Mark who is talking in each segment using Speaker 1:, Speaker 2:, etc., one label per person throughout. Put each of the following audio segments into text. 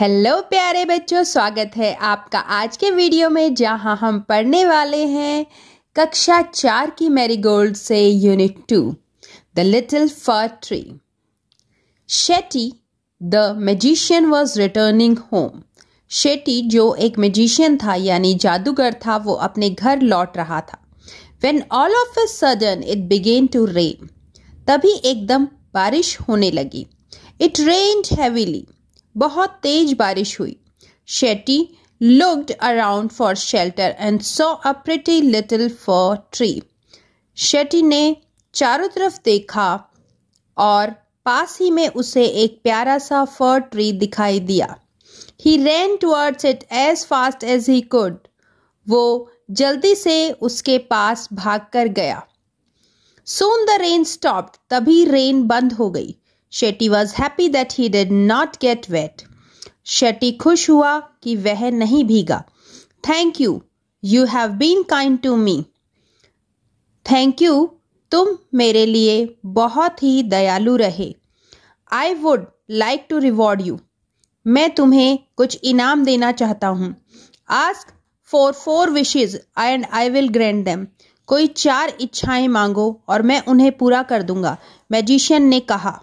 Speaker 1: Hello प्यारे बच्चों स्वागत है आपका आज के वीडियो में जहां हम पढ़ने वाले हैं कक्षा चार की मैरीगोल्ड से unit two the little fir tree Shetty the magician was returning home Shetty जो एक मैजिशियन था यानी जादूगर था वो अपने घर लौट रहा था when all of a sudden it began to rain तभी एकदम बारिश होने लगी इट रेंज हैवीली बहुत तेज बारिश हुई Shetty looked around for shelter and saw a pretty little fir tree Shetty ने चारों तरफ देखा और पास ही में उसे एक प्यारा सा फर ट्री दिखाई दिया he ran towards it as fast as he could वो जल्दी से उसके पास भाग कर गया सोन द रेन स्टॉप तभी रेन बंद हो गई Shetty was happy that he did not get wet Shetty खुश हुआ कि वह नहीं भीगा thank you you have been kind to me thank you तुम मेरे लिए बहुत ही दयालु रहे I would like to reward you मैं तुम्हें कुछ इनाम देना चाहता हूँ ask for four wishes and I will grant them कोई चार इच्छाएं मांगो और मैं उन्हें पूरा कर दूंगा मैजिशियन ने कहा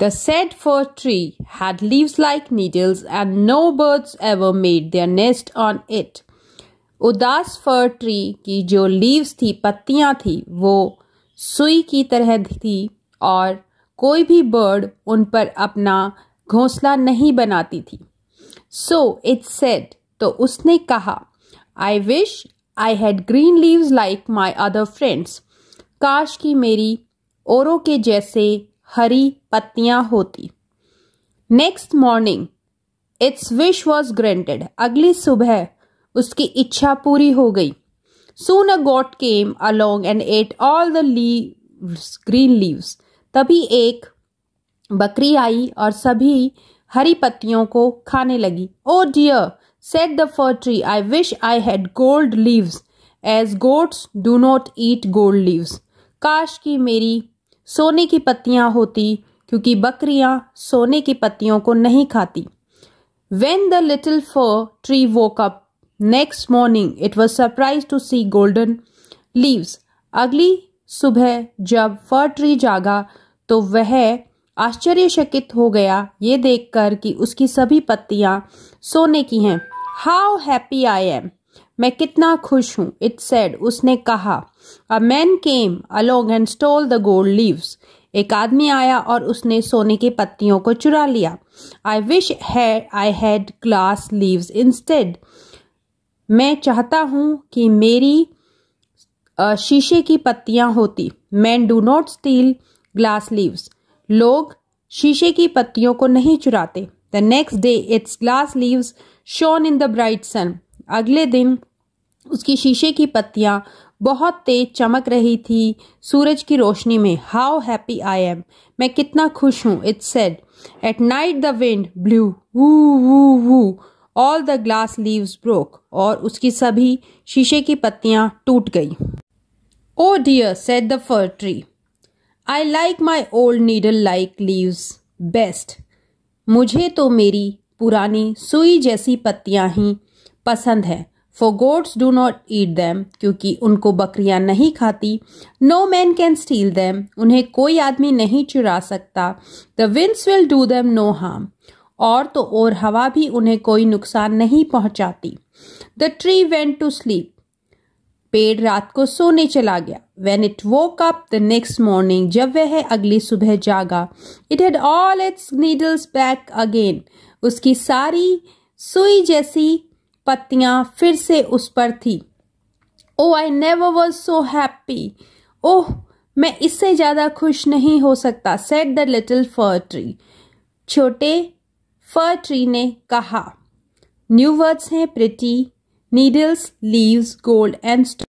Speaker 1: The said fir tree had leaves like needles and no birds ever made their nest on it. उदास फर ट्री की जो लीव्स थी पत्तियां थी वो सुई की तरह थी और कोई भी बर्ड उन पर अपना घोंसला नहीं बनाती थी सो इट सेड तो उसने कहा I wish I had green leaves like my other friends काश की मेरी औरों के जैसे हरी पत्तियां होती next morning its wish was granted अगली सुबह उसकी इच्छा पूरी हो गई soon a goat came along and ate all the leaves green leaves तभी एक बकरी आई और सभी हरी पत्तियों को खाने लगी oh dear said the fir tree I wish I had gold leaves as goats do not eat gold leaves काश की मेरी सोने की पत्तियां होती क्योंकि बकरियां सोने की पत्तियों को नहीं खाती when the little fir tree woke up next morning it was surprise to see golden leaves अगली सुबह जब फर ट्री जागा तो वह आश्चर्यचकित हो गया ये देखकर कि उसकी सभी पत्तियां सोने की हैं हाउ हैप्पी आई एम मैं कितना खुश हूँ इट सेड उसने कहा a man came along and stole the gold leaves एक आदमी आया और उसने सोने की पत्तियों को चुरा लिया आई विश है I had glass leaves instead मैं चाहता हूँ कि मेरी शीशे की पत्तियाँ होती man do not steal glass leaves लोग शीशे की पत्तियों को नहीं चुराते the next day its glass leaves shone in the bright sun अगले दिन उसकी शीशे की पत्तियां बहुत तेज चमक रही थी सूरज की रोशनी में हाउ हैप्पी आई एम मैं कितना खुश हूँ its said at night the wind blew woo woo woo all the glass leaves broke और उसकी सभी शीशे की पत्तियां टूट गई oh dear said the fir tree I like my old needle like leaves best मुझे तो मेरी पुरानी सुई जैसी पत्तियां ही पसंद हैं for goats do not eat them क्योंकि उनको बकरियां नहीं खाती no man can steal them उन्हें कोई आदमी नहीं चुरा सकता the winds will do them no harm और तो और हवा भी उन्हें कोई नुकसान नहीं पहुंचाती the tree went to sleep पेड़ रात को सोने चला गया when it woke up the next morning जब वह अगली सुबह जागा it had all its needles back again उसकी सारी सुई जैसी पत्तियां फिर से उस पर थी oh I never was so happy ओह मैं इससे ज़्यादा खुश नहीं हो सकता said the little fir tree छोटे फर ट्री ने कहा न्यू वर्ड्स हैं pretty needles leaves gold and